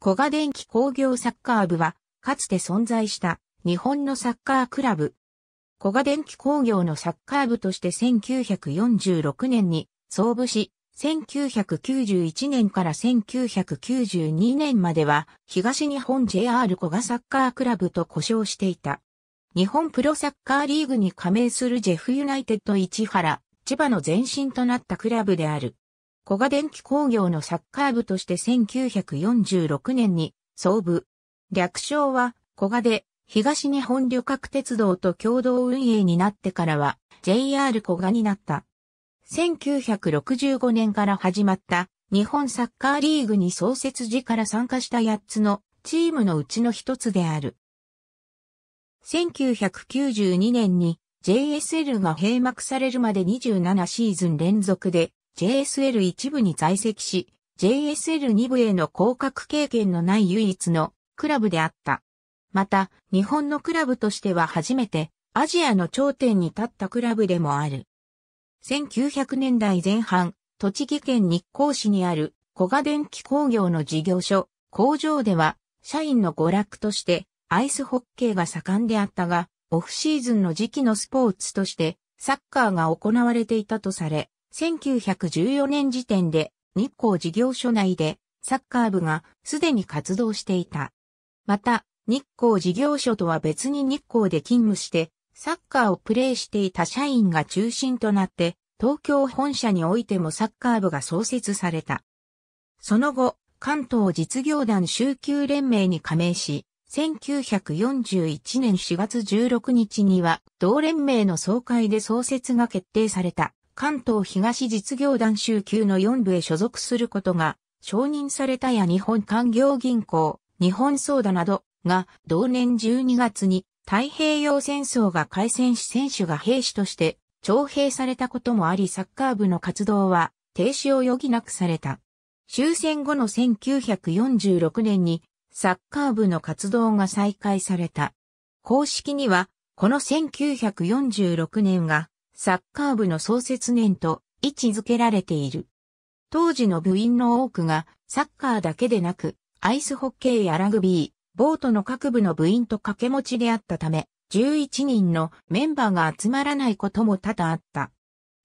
小賀電機工業サッカー部は、かつて存在した日本のサッカークラブ。小賀電機工業のサッカー部として1946年に創部し、1991年から1992年までは東日本 JR 小賀サッカークラブと呼称していた。日本プロサッカーリーグに加盟するジェフユナイテッド市原、千葉の前身となったクラブである。古賀電機工業のサッカー部として1946年に創部。略称は古賀で東日本旅客鉄道と共同運営になってからは JR 古賀になった。1965年から始まった日本サッカーリーグに創設時から参加した8つのチームのうちの一つである。1992年に JSL が閉幕されるまで27シーズン連続で JSL1 部に在籍し、JSL2 部への降格経験のない唯一のクラブであった。また、日本のクラブとしては初めてアジアの頂点に立ったクラブでもある。1900年代前半、栃木県日光市にある小賀電機工業の事業所、工場では社員の娯楽としてアイスホッケーが盛んであったが、オフシーズンの時期のスポーツとしてサッカーが行われていたとされ、1914年時点で日光事業所内でサッカー部がすでに活動していた。また、日光事業所とは別に日光で勤務して、サッカーをプレーしていた社員が中心となって、東京本社においてもサッカー部が創設された。その後、関東実業団週休連盟に加盟し、1941年4月16日には同連盟の総会で創設が決定された。関東東実業団州級の4部へ所属することが承認されたや日本官業銀行、日本ソーダなどが同年12月に太平洋戦争が開戦し選手が兵士として徴兵されたこともありサッカー部の活動は停止を余儀なくされた。終戦後の1946年にサッカー部の活動が再開された。公式にはこの1946年がサッカー部の創設年と位置づけられている。当時の部員の多くがサッカーだけでなく、アイスホッケーやラグビー、ボートの各部の部員と掛け持ちであったため、11人のメンバーが集まらないことも多々あった。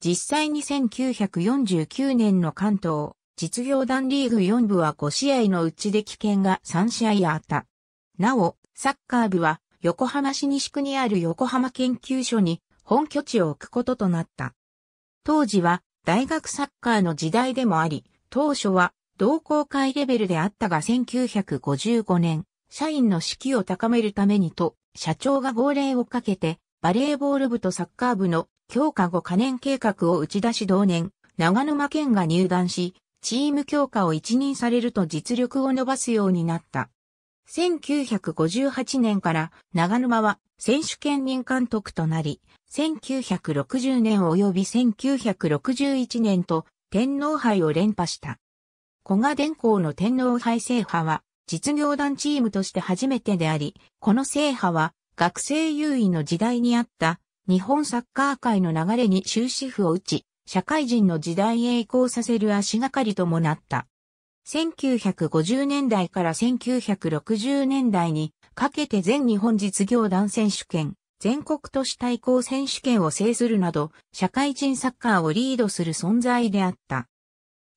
実際に1949年の関東、実業団リーグ4部は5試合のうちで危険が3試合あった。なお、サッカー部は横浜市西区にある横浜研究所に本拠地を置くこととなった。当時は大学サッカーの時代でもあり、当初は同好会レベルであったが1955年、社員の士気を高めるためにと、社長が号令をかけて、バレーボール部とサッカー部の強化後可燃計画を打ち出し同年、長沼県が入団し、チーム強化を一任されると実力を伸ばすようになった。1958年から長沼は選手兼任監督となり、1960年及び1961年と天皇杯を連覇した。古賀電工の天皇杯制覇は実業団チームとして初めてであり、この制覇は学生優位の時代にあった日本サッカー界の流れに終止符を打ち、社会人の時代へ移行させる足がかりともなった。1950年代から1960年代にかけて全日本実業団選手権、全国都市対抗選手権を制するなど、社会人サッカーをリードする存在であった。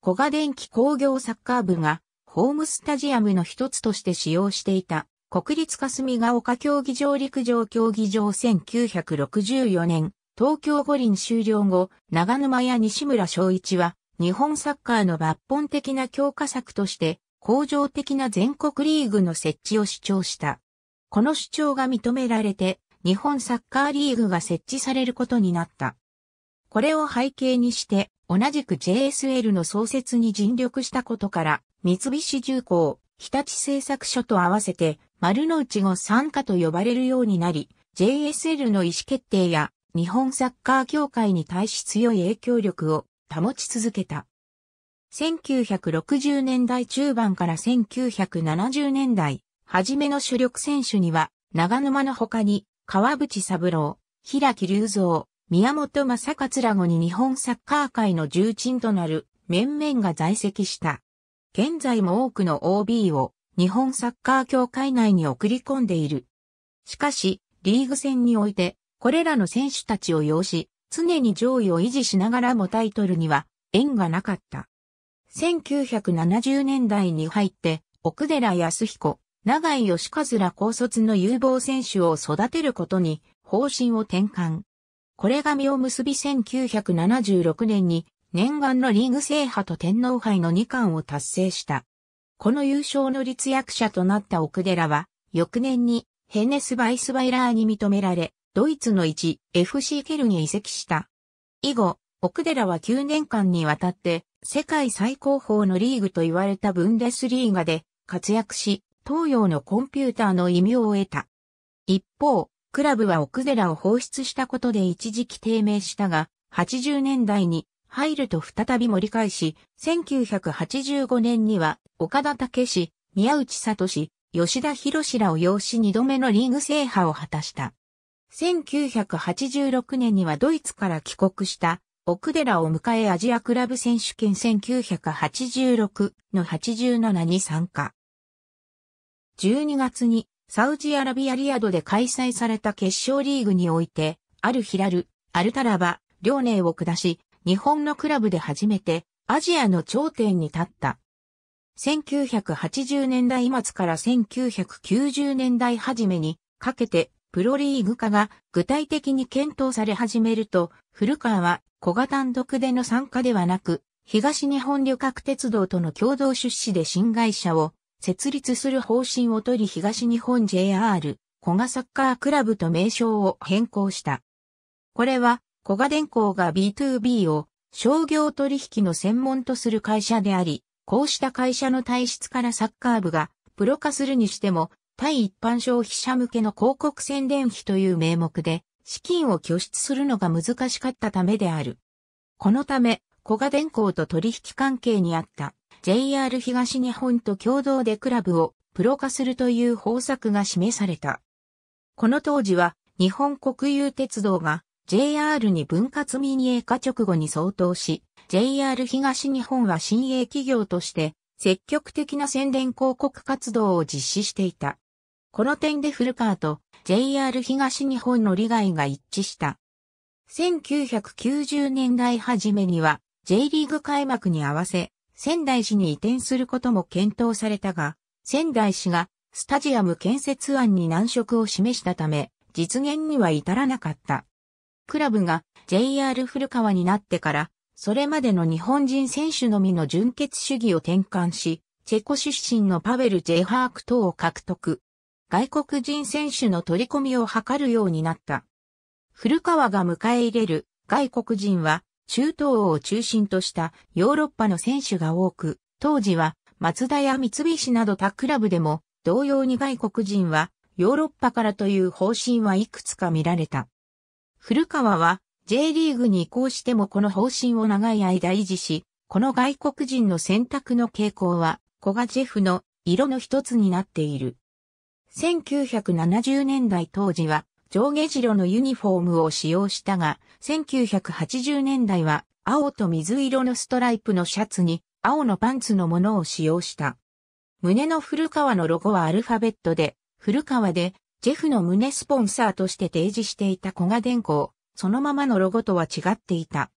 小賀電機工業サッカー部が、ホームスタジアムの一つとして使用していた、国立霞ヶ丘競技場陸上競技場1964年、東京五輪終了後、長沼や西村昭一は、日本サッカーの抜本的な強化策として、恒常的な全国リーグの設置を主張した。この主張が認められて、日本サッカーリーグが設置されることになった。これを背景にして、同じく JSL の創設に尽力したことから、三菱重工、日立製作所と合わせて、丸の内後参加と呼ばれるようになり、JSL の意思決定や日本サッカー協会に対し強い影響力を保ち続けた。1960年代中盤から1970年代、初めの主力選手には、長沼の他に、川淵三郎、平木隆三、宮本正勝ら後に日本サッカー界の重鎮となる面々が在籍した。現在も多くの OB を日本サッカー協会内に送り込んでいる。しかし、リーグ戦において、これらの選手たちを要し、常に上位を維持しながらもタイトルには縁がなかった。1970年代に入って、奥寺康彦、長井義和ら高卒の有望選手を育てることに方針を転換。これが実を結び1976年に念願のリーグ制覇と天皇杯の2冠を達成した。この優勝の立役者となった奥寺は、翌年にヘネス・バイスバイラーに認められ、ドイツの1、FC ケルに移籍した。以後、奥寺は9年間にわたって、世界最高峰のリーグと言われたブンデスリーガで活躍し、東洋のコンピューターの異名を得た。一方、クラブは奥寺を放出したことで一時期低迷したが、80年代に入ると再び盛り返し、1985年には岡田武史、宮内聡、吉田博らを養し2度目のリーグ制覇を果たした。1986年にはドイツから帰国した奥寺を迎えアジアクラブ選手権1986の87に参加。12月にサウジアラビアリアドで開催された決勝リーグにおいて、アルヒラル、アルタラバ、両名を下し、日本のクラブで初めてアジアの頂点に立った。1980年代末から1990年代初めにかけてプロリーグ化が具体的に検討され始めると、古川は小賀単独での参加ではなく、東日本旅客鉄道との共同出資で新会社を設立する方針を取り東日本 JR 小賀サッカークラブと名称を変更した。これは小賀電工が B2B を商業取引の専門とする会社であり、こうした会社の体質からサッカー部がプロ化するにしても対一般消費者向けの広告宣伝費という名目で、資金を拠出するのが難しかったためである。このため、小賀電工と取引関係にあった JR 東日本と共同でクラブをプロ化するという方策が示された。この当時は日本国有鉄道が JR に分割民営化直後に相当し、JR 東日本は新営企業として積極的な宣伝広告活動を実施していた。この点で古川と JR 東日本の利害が一致した。1990年代初めには J リーグ開幕に合わせ仙台市に移転することも検討されたが、仙台市がスタジアム建設案に難色を示したため、実現には至らなかった。クラブが JR 古川になってから、それまでの日本人選手のみの純血主義を転換し、チェコ出身のパベル・ジェハーク等を獲得。外国人選手の取り込みを図るようになった。古川が迎え入れる外国人は中東を中心としたヨーロッパの選手が多く、当時は松田や三菱など他クラブでも同様に外国人はヨーロッパからという方針はいくつか見られた。古川は J リーグに移行してもこの方針を長い間維持し、この外国人の選択の傾向は、コガジェフの色の一つになっている。1970年代当時は上下白のユニフォームを使用したが、1980年代は青と水色のストライプのシャツに青のパンツのものを使用した。胸の古川のロゴはアルファベットで、古川で、ジェフの胸スポンサーとして提示していた小賀電工、そのままのロゴとは違っていた。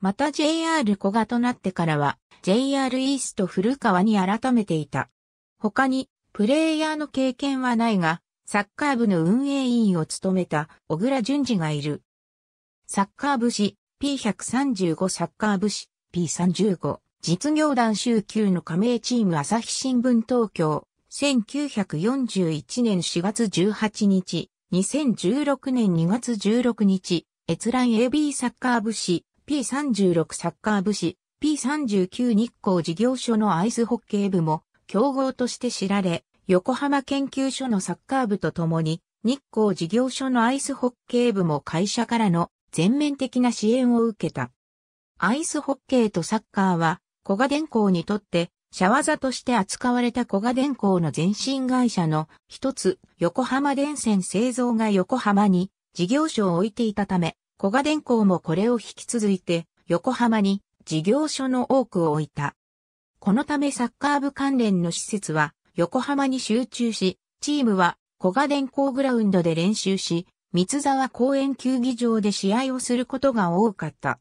また JR 小賀となってからは、JR イースト古川に改めていた。他に、プレイヤーの経験はないが、サッカー部の運営委員を務めた小倉淳二がいる。サッカー部士 P135 サッカー部士 P35 実業団週級の加盟チーム朝日新聞東京1941年4月18日2016年2月16日閲覧 AB サッカー部士 P36 サッカー部士 P39 日光事業所のアイスホッケー部も競合として知られ、横浜研究所のサッカー部と共に、日光事業所のアイスホッケー部も会社からの全面的な支援を受けた。アイスホッケーとサッカーは、小賀電工にとって、シャワザとして扱われた小賀電工の前身会社の一つ、横浜電線製造が横浜に事業所を置いていたため、小賀電工もこれを引き続いて、横浜に事業所の多くを置いた。このためサッカー部関連の施設は、横浜に集中し、チームは小賀電工グラウンドで練習し、三沢公園球技場で試合をすることが多かった。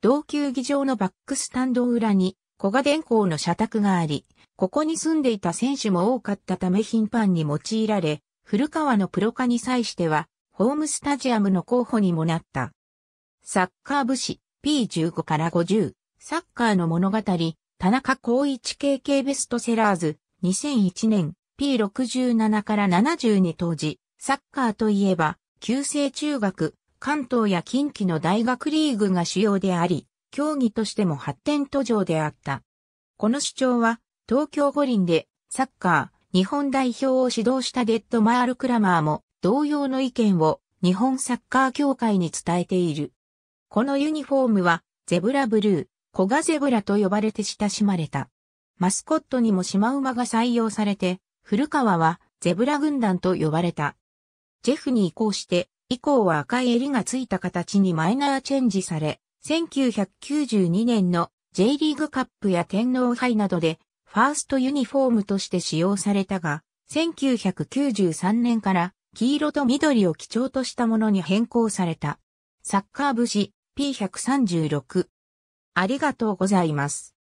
同球技場のバックスタンド裏に小賀電工の社宅があり、ここに住んでいた選手も多かったため頻繁に用いられ、古川のプロ化に際しては、ホームスタジアムの候補にもなった。サッカー武士 P15 から50、サッカーの物語、田中光一 KK ベストセラーズ、2001年 P67 から70に当時、サッカーといえば、旧制中学、関東や近畿の大学リーグが主要であり、競技としても発展途上であった。この主張は、東京五輪でサッカー、日本代表を指導したデッドマール・クラマーも同様の意見を日本サッカー協会に伝えている。このユニフォームはゼブラブルー、コガゼブラと呼ばれて親しまれた。マスコットにもシマウマが採用されて、古川はゼブラ軍団と呼ばれた。ジェフに移行して、以降は赤い襟がついた形にマイナーチェンジされ、1992年の J リーグカップや天皇杯などでファーストユニフォームとして使用されたが、1993年から黄色と緑を基調としたものに変更された。サッカー部士 P136。ありがとうございます。